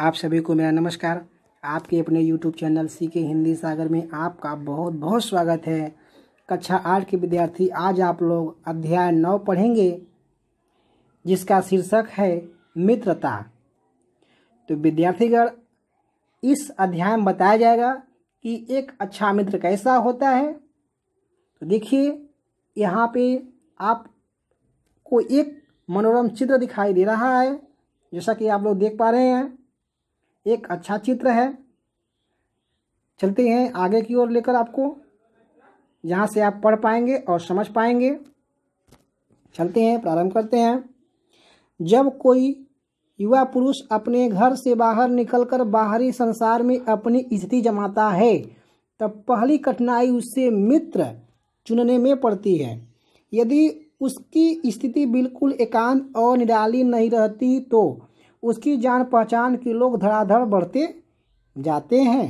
आप सभी को मेरा नमस्कार आपके अपने यूट्यूब चैनल सी के हिंदी सागर में आपका बहुत बहुत स्वागत है कक्षा आठ के विद्यार्थी आज आप लोग अध्याय नौ पढ़ेंगे जिसका शीर्षक है मित्रता तो विद्यार्थीगण इस अध्याय में बताया जाएगा कि एक अच्छा मित्र कैसा होता है तो देखिए यहाँ पे आप को एक मनोरम चित्र दिखाई दे रहा है जैसा कि आप लोग देख पा रहे हैं एक अच्छा चित्र है चलते हैं आगे की ओर लेकर आपको यहाँ से आप पढ़ पाएंगे और समझ पाएंगे चलते हैं प्रारंभ करते हैं जब कोई युवा पुरुष अपने घर से बाहर निकलकर बाहरी संसार में अपनी स्थिति जमाता है तब पहली कठिनाई उससे मित्र चुनने में पड़ती है यदि उसकी स्थिति बिल्कुल एकांत और निराली नहीं रहती तो उसकी जान पहचान के लोग धड़ाधड़ बढ़ते जाते हैं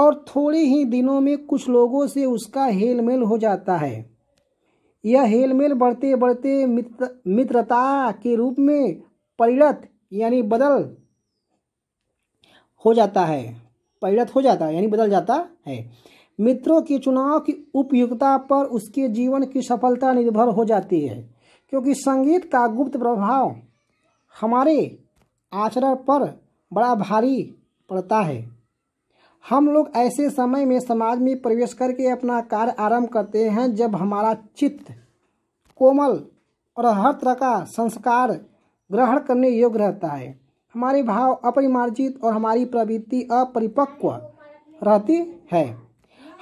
और थोड़े ही दिनों में कुछ लोगों से उसका हेलमेल हो जाता है यह हेलमेल बढ़ते बढ़ते मित्र मित्रता के रूप में परिणत यानी बदल हो जाता है परिणत हो जाता है यानी बदल जाता है मित्रों के चुनाव की उपयुक्तता पर उसके जीवन की सफलता निर्भर हो जाती है क्योंकि संगीत का गुप्त प्रभाव हमारे आचरण पर बड़ा भारी पड़ता है हम लोग ऐसे समय में समाज में प्रवेश करके अपना कार्य आरंभ करते हैं जब हमारा चित्त कोमल और हर तरह का संस्कार ग्रहण करने योग्य रहता है हमारे भाव अपरिमार्जित और हमारी प्रवृत्ति अपरिपक्व रहती है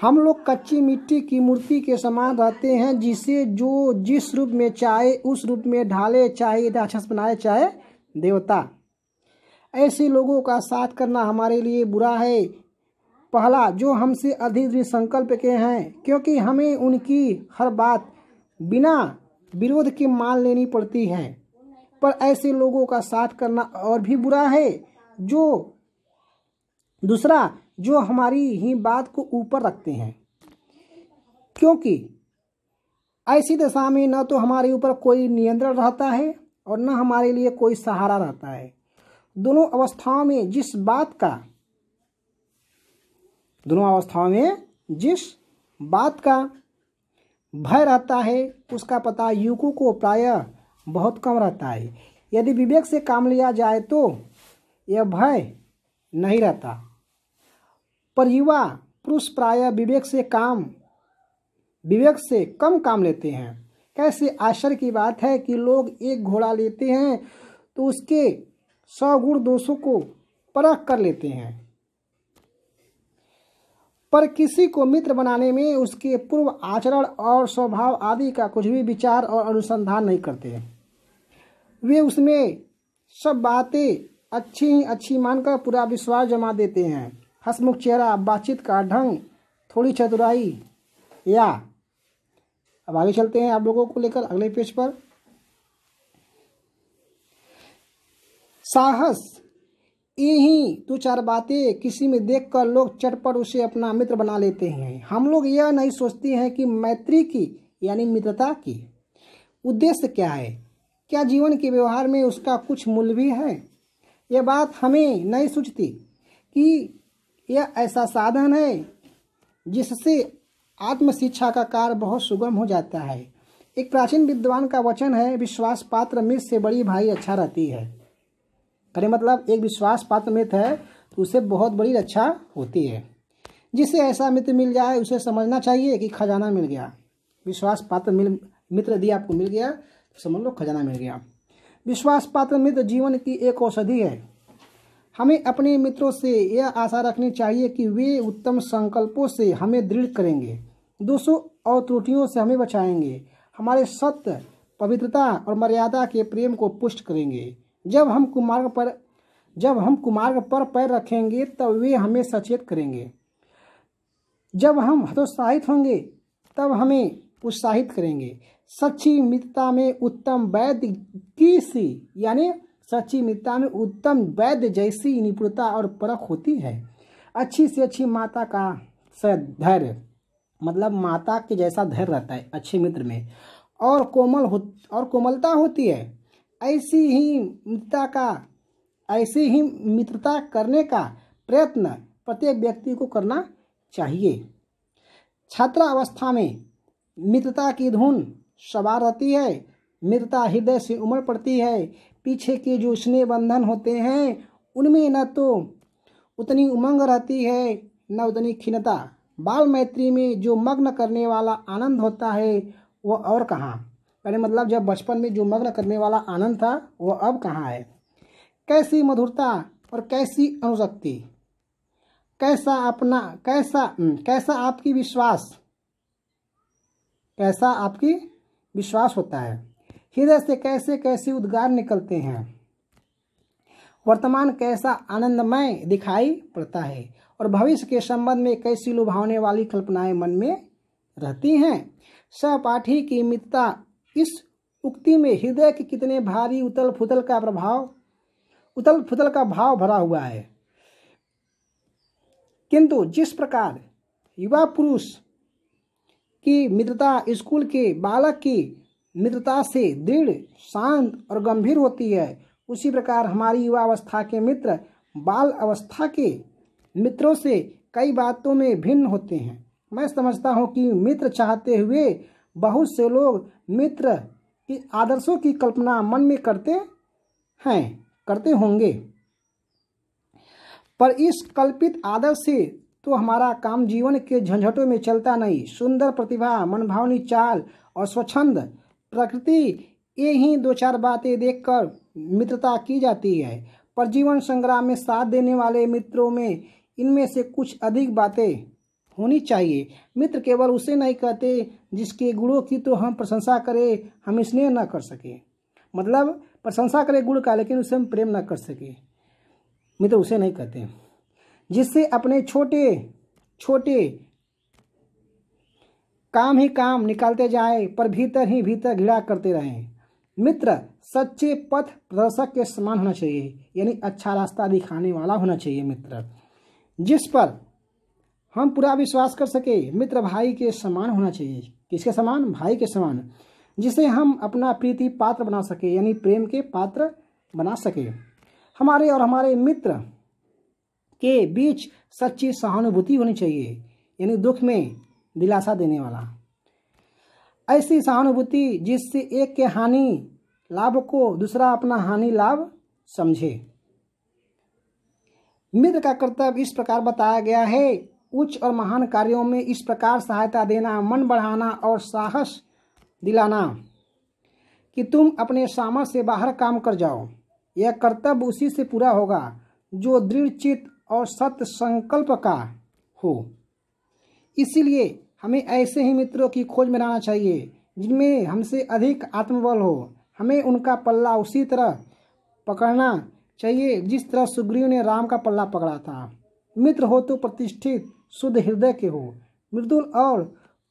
हम लोग कच्ची मिट्टी की मूर्ति के समान रहते हैं जिसे जो जिस रूप में चाहे उस रूप में ढाले चाहे राक्षस बनाए चाहे देवता ऐसे लोगों का साथ करना हमारे लिए बुरा है पहला जो हमसे अधिक दृढ़ संकल्प के हैं क्योंकि हमें उनकी हर बात बिना विरोध के मान लेनी पड़ती है पर ऐसे लोगों का साथ करना और भी बुरा है जो दूसरा जो हमारी ही बात को ऊपर रखते हैं क्योंकि ऐसी दशा में न तो हमारे ऊपर कोई नियंत्रण रहता है और न हमारे लिए कोई सहारा रहता है दोनों अवस्थाओं में जिस बात का दोनों अवस्थाओं में जिस बात का भय रहता है उसका पता युवकों को प्रायः बहुत कम रहता है यदि विवेक से काम लिया जाए तो यह भय नहीं रहता पर युवा पुरुष प्राय विवेक से काम विवेक से कम काम लेते हैं कैसे आश्चर्य की बात है कि लोग एक घोड़ा लेते हैं तो उसके सौ गुण दोषों को परख कर लेते हैं पर किसी को मित्र बनाने में उसके पूर्व आचरण और स्वभाव आदि का कुछ भी विचार और अनुसंधान नहीं करते वे उसमें सब बातें अच्छी अच्छी मानकर पूरा विश्वास जमा देते हैं हसमुख चेहरा बातचीत का ढंग थोड़ी चतुराई या अब आगे चलते हैं आप लोगों को लेकर अगले पेज पर साहस यही दो चार बातें किसी में देखकर लोग चटपट उसे अपना मित्र बना लेते हैं हम लोग यह नहीं सोचते हैं कि मैत्री की यानी मित्रता की उद्देश्य क्या है क्या जीवन के व्यवहार में उसका कुछ मूल्य भी है यह बात हमें नहीं सोचती कि यह ऐसा साधन है जिससे आत्मशिक्षा का कार्य बहुत सुगम हो जाता है एक प्राचीन विद्वान का वचन है विश्वास पात्र मित्र से बड़ी भाई अच्छा रहती है अरे मतलब एक विश्वास पात्र मित्र है तो उसे बहुत बड़ी रक्षा होती है जिसे ऐसा मित्र मिल जाए उसे समझना चाहिए कि खजाना मिल गया विश्वास पात्र मिल मित्र दिया आपको मिल गया तो समझ लो खजाना मिल गया विश्वास पात्र मित्र जीवन की एक औषधि है हमें अपने मित्रों से यह आशा रखनी चाहिए कि वे उत्तम संकल्पों से हमें दृढ़ करेंगे दोषों और त्रुटियों से हमें बचाएंगे हमारे सत्य पवित्रता और मर्यादा के प्रेम को पुष्ट करेंगे जब हम कुमार्ग पर जब हम कुमार्ग पर पैर रखेंगे तब वे हमें सचेत करेंगे जब हम हतोत्साहित होंगे तब हमें उत्साहित करेंगे सच्ची मित्रता में उत्तम वैद्य की सी यानी सच्ची मित्रता में उत्तम वैद्य जैसी निपुणता और परख होती है अच्छी से अच्छी माता का धैर्य मतलब माता के जैसा धैर्य रहता है अच्छे मित्र में और कोमल हो और कोमलता होती है ऐसी ही मित्रता का ऐसी ही मित्रता करने का प्रयत्न प्रत्येक व्यक्ति को करना चाहिए छात्रावस्था में मित्रता की धुन सवार रहती है मृता हृदय से उमड़ पड़ती है पीछे के जो स्नेह बंधन होते हैं उनमें न तो उतनी उमंग रहती है न उतनी खिन्नता बाल मैत्री में जो मग्न करने वाला आनंद होता है वह और कहाँ यानी मतलब जब बचपन में जो मग्न करने वाला आनंद था वह अब कहाँ है कैसी मधुरता और कैसी अनुशक्ति कैसा अपना कैसा हम्म, कैसा आपकी विश्वास कैसा आपकी विश्वास होता है हृदय से कैसे कैसे उद्गार निकलते हैं वर्तमान कैसा आनंदमय दिखाई पड़ता है और भविष्य के संबंध में कैसी लुभावने वाली कल्पनाएं मन में रहती हैं सहपाठी की मित्रता इस उक्ति में हृदय के कितने भारी उतल फुतल का प्रभाव उतल फुतल का भाव भरा हुआ है किंतु जिस प्रकार युवा पुरुष की मित्रता स्कूल के बालक की मित्रता से दृढ़ शांत और गंभीर होती है उसी प्रकार हमारी युवा अवस्था के मित्र बाल अवस्था के मित्रों से कई बातों में भिन्न होते हैं मैं समझता हूँ कि मित्र चाहते हुए बहुत से लोग मित्र की आदर्शों की कल्पना मन में करते हैं करते होंगे पर इस कल्पित आदर्श से तो हमारा काम जीवन के झंझटों में चलता नहीं सुंदर प्रतिभा मनभावनी चाल और स्वच्छंद प्रकृति ये ही दो चार बातें देखकर मित्रता की जाती है पर जीवन संग्राम में साथ देने वाले मित्रों में इनमें से कुछ अधिक बातें होनी चाहिए मित्र केवल उसे नहीं कहते जिसके गुणों की तो हम प्रशंसा करें हम स्नेह न कर सकें मतलब प्रशंसा करें गुण का लेकिन उसे हम प्रेम न कर सकें मित्र उसे नहीं कहते जिससे अपने छोटे छोटे काम ही काम निकालते जाएं पर भीतर ही भीतर घृणा करते रहें मित्र सच्चे पथ प्रदर्शक के समान होना चाहिए यानी अच्छा रास्ता दिखाने वाला होना चाहिए मित्र जिस पर हम पूरा विश्वास कर सके मित्र भाई के समान होना चाहिए किसके समान भाई के समान जिसे हम अपना प्रीति पात्र बना सके यानी प्रेम के पात्र बना सके हमारे और हमारे मित्र के बीच सच्ची सहानुभूति होनी चाहिए यानी दुख में दिलासा देने वाला ऐसी सहानुभूति जिससे एक के हानि लाभ को दूसरा अपना हानि लाभ समझे मित्र का कर्तव्य इस प्रकार बताया गया है उच्च और महान कार्यों में इस प्रकार सहायता देना मन बढ़ाना और साहस दिलाना कि तुम अपने सामर्थ्य से बाहर काम कर जाओ यह कर्तव्य उसी से पूरा होगा जो दृढ़ चित्त और सत्य संकल्प का हो इसीलिए हमें ऐसे ही मित्रों की खोज में रहना चाहिए जिनमें हमसे अधिक आत्मबल हो हमें उनका पल्ला उसी तरह पकड़ना चाहिए जिस तरह सुग्रीव ने राम का पल्ला पकड़ा था मित्र हो तो प्रतिष्ठित शुद्ध हृदय के हो मृदुल और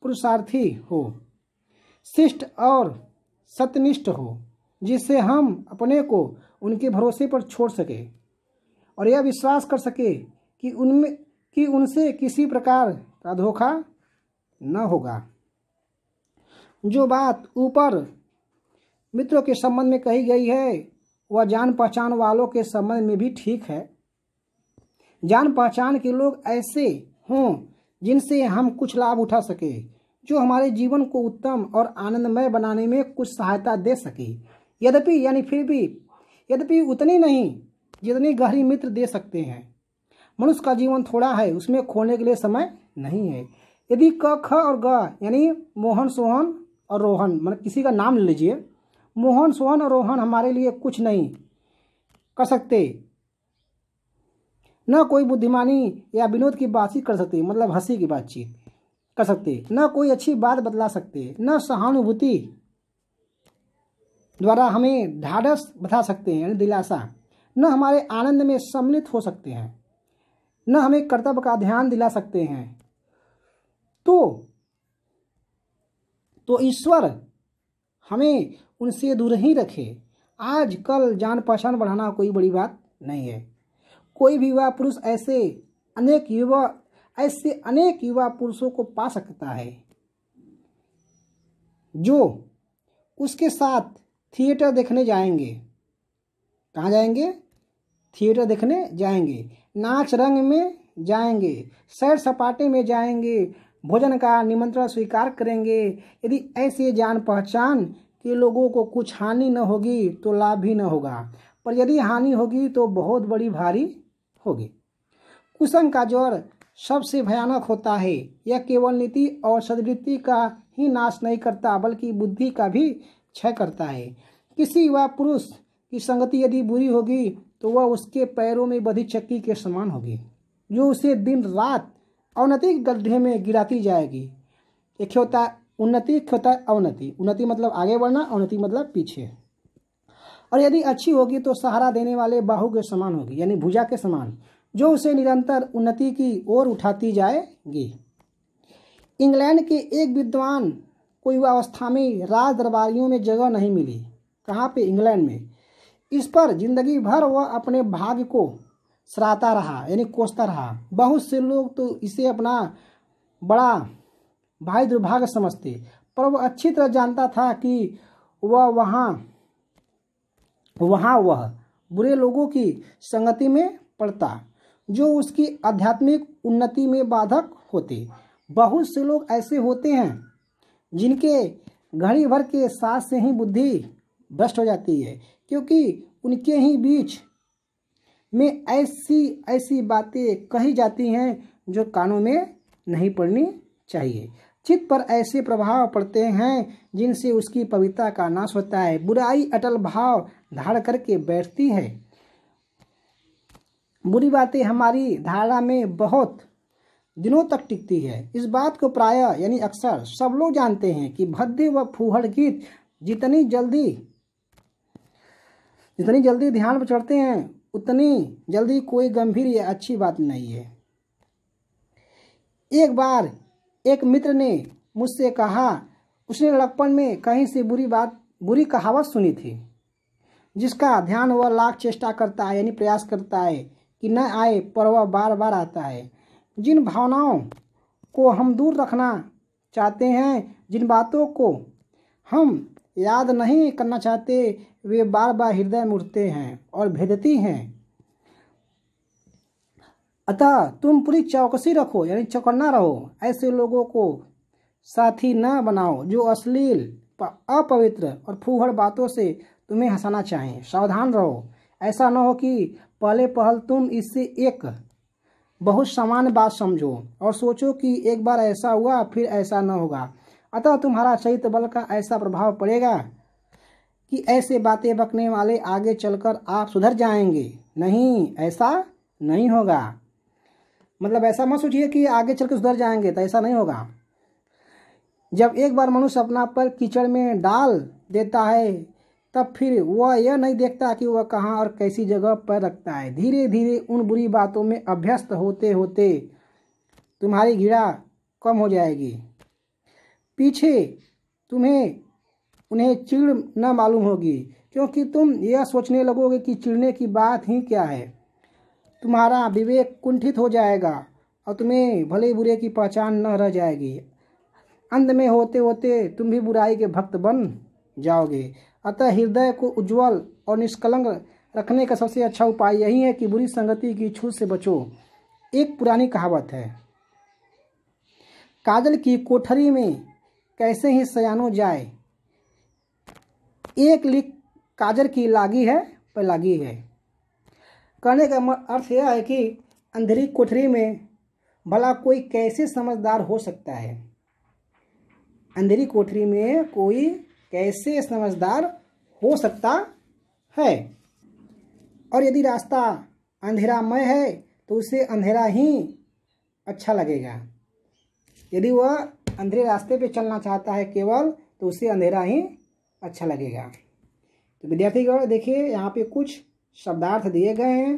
पुरुषार्थी हो शिष्ट और सत्यनिष्ठ हो जिससे हम अपने को उनके भरोसे पर छोड़ सकें और यह विश्वास कर सके कि उनमें कि उनसे किसी प्रकार का धोखा न होगा जो बात ऊपर मित्रों के संबंध में कही गई है वह जान पहचान वालों के संबंध में भी ठीक है जान पहचान के लोग ऐसे हों जिनसे हम कुछ लाभ उठा सके जो हमारे जीवन को उत्तम और आनंदमय बनाने में कुछ सहायता दे सके यद्यपि यानी फिर भी यद्यपि उतनी नहीं जितनी गहरी मित्र दे सकते हैं मनुष्य का जीवन थोड़ा है उसमें खोने के लिए समय नहीं है यदि क ख और ग यानी मोहन सोहन और रोहन मतलब किसी का नाम ले लीजिए मोहन सोहन और रोहन हमारे लिए कुछ नहीं कर सकते न कोई बुद्धिमानी या विनोद की बातचीत कर सकते मतलब हंसी की बातचीत कर सकते न कोई अच्छी बात बदला सकते न सहानुभूति द्वारा हमें ढाढ़स बता सकते हैं यानी दिलासा न हमारे आनंद में सम्मिलित हो सकते हैं न हमें कर्तव्य का ध्यान दिला सकते हैं तो तो ईश्वर हमें उनसे दूर ही रखे आज कल जान पहचान बढ़ाना कोई बड़ी बात नहीं है कोई भी युवा पुरुष ऐसे अनेक युवा ऐसे अनेक युवा पुरुषों को पा सकता है जो उसके साथ थिएटर देखने जाएंगे कहाँ जाएंगे थिएटर देखने जाएंगे नाच रंग में जाएंगे सैर सपाटे में जाएंगे भोजन का निमंत्रण स्वीकार करेंगे यदि ऐसे जान पहचान के लोगों को कुछ हानि न होगी तो लाभ भी न होगा पर यदि हानि होगी तो बहुत बड़ी भारी होगी कुसंग का ज्वर सबसे भयानक होता है यह केवल नीति और सदवृत्ति का ही नाश नहीं करता बल्कि बुद्धि का भी क्षय करता है किसी व पुरुष की संगति यदि बुरी होगी तो वह उसके पैरों में बधी चक्की के समान होगी जो उसे दिन रात अवनति गड्ढे में गिराती जाएगी एक होता है उन्नति एक होता है अवनति उन्नति मतलब आगे बढ़ना अवनति मतलब पीछे और यदि अच्छी होगी तो सहारा देने वाले बाहु के समान होगी यानी भुजा के समान जो उसे निरंतर उन्नति की ओर उठाती जाएगी इंग्लैंड के एक विद्वान को युवावस्था में राज दरबारियों में जगह नहीं मिली कहाँ पे इंग्लैंड में इस पर जिंदगी भर वह अपने भाग्य को सराहता रहा यानी कोसता रहा बहुत से लोग तो इसे अपना बड़ा भाई दुर्भाग्य समझते पर वह अच्छी तरह जानता था कि वह वहाँ वहाँ वह बुरे लोगों की संगति में पड़ता जो उसकी आध्यात्मिक उन्नति में बाधक होते बहुत से लोग ऐसे होते हैं जिनके घड़ी भर के साथ से ही बुद्धि भ्रष्ट हो जाती है क्योंकि उनके ही बीच में ऐसी ऐसी बातें कही जाती हैं जो कानों में नहीं पड़नी चाहिए चित्त पर ऐसे प्रभाव पड़ते हैं जिनसे उसकी पवित्रता का नाश होता है बुराई अटल भाव धारण करके बैठती है बुरी बातें हमारी धारणा में बहुत दिनों तक टिकती है इस बात को प्राय यानी अक्सर सब लोग जानते हैं कि भद्दे व फूहड़ गीत जितनी जल्दी जितनी जल्दी ध्यान पर चढ़ते हैं उतनी जल्दी कोई गंभीर या अच्छी बात नहीं है एक बार एक मित्र ने मुझसे कहा उसने लड़कपन में कहीं से बुरी बात बुरी कहावत सुनी थी जिसका ध्यान वह लाख चेष्टा करता है यानी प्रयास करता है कि न आए पर वह बार बार आता है जिन भावनाओं को हम दूर रखना चाहते हैं जिन बातों को हम याद नहीं करना चाहते वे बार बार हृदय में उठते हैं और भेदती हैं अतः तुम पूरी चौकसी रखो यानी चौकन्ना रहो ऐसे लोगों को साथी न बनाओ जो अश्लील अपवित्र और फूहड़ बातों से तुम्हें हंसाना चाहें सावधान रहो ऐसा न हो कि पहले पहल तुम इससे एक बहुत सामान्य बात समझो और सोचो कि एक बार ऐसा हुआ फिर ऐसा न होगा अतः तुम्हारा चैत बल का ऐसा प्रभाव पड़ेगा कि ऐसे बातें बकने वाले आगे चलकर आप सुधर जाएंगे नहीं ऐसा नहीं होगा मतलब ऐसा मत सोचिए कि आगे चल के सुधर जाएंगे तो ऐसा नहीं होगा जब एक बार मनुष्य अपना पर कीचड़ में डाल देता है तब फिर वह यह नहीं देखता कि वह कहाँ और कैसी जगह पर रखता है धीरे धीरे उन बुरी बातों में अभ्यस्त होते होते तुम्हारी घिड़ा कम हो जाएगी पीछे तुम्हें उन्हें चिड़ न मालूम होगी क्योंकि तुम यह सोचने लगोगे कि चिड़ने की बात ही क्या है तुम्हारा विवेक कुंठित हो जाएगा और तुम्हें भले बुरे की पहचान न रह जाएगी अंध में होते होते तुम भी बुराई के भक्त बन जाओगे अतः हृदय को उज्जवल और निष्कलंक रखने का सबसे अच्छा उपाय यही है कि बुरी संगति की छू से बचो एक पुरानी कहावत है काजल की कोठरी में कैसे ही सयानो जाए एक लिख काजर की लागी है पर लागी है कहने का अर्थ यह है कि अंधेरी कोठरी में भला कोई कैसे समझदार हो सकता है अंधेरी कोठरी में कोई कैसे समझदार हो सकता है और यदि रास्ता अंधेरामय है तो उसे अंधेरा ही अच्छा लगेगा यदि वह अंधेरे रास्ते पे चलना चाहता है केवल तो उसे अंधेरा ही अच्छा लगेगा तो विद्यार्थीगण देखिए यहाँ पे कुछ शब्दार्थ दिए गए हैं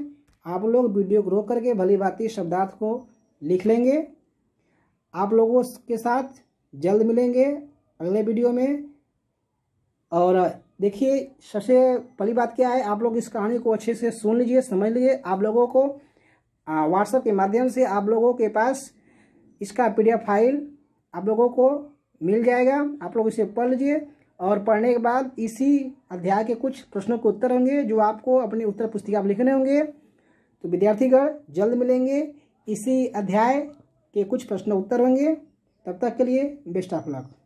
आप लोग वीडियो को रोक करके भली भांति शब्दार्थ को लिख लेंगे आप लोगों के साथ जल्द मिलेंगे अगले वीडियो में और देखिए सबसे पहली बात क्या है आप लोग इस कहानी को अच्छे से सुन लीजिए समझ लीजिए आप लोगों को व्हाट्सएप के माध्यम से आप लोगों के पास इसका पीडीएफ फाइल आप लोगों को मिल जाएगा आप लोग इसे पढ़ लीजिए और पढ़ने के बाद इसी अध्याय के कुछ प्रश्नों के उत्तर होंगे जो आपको अपनी उत्तर पुस्तिका में लिखने होंगे तो विद्यार्थीगण जल्द मिलेंगे इसी अध्याय के कुछ प्रश्न उत्तर होंगे तब तक के लिए बेस्ट ऑफ लक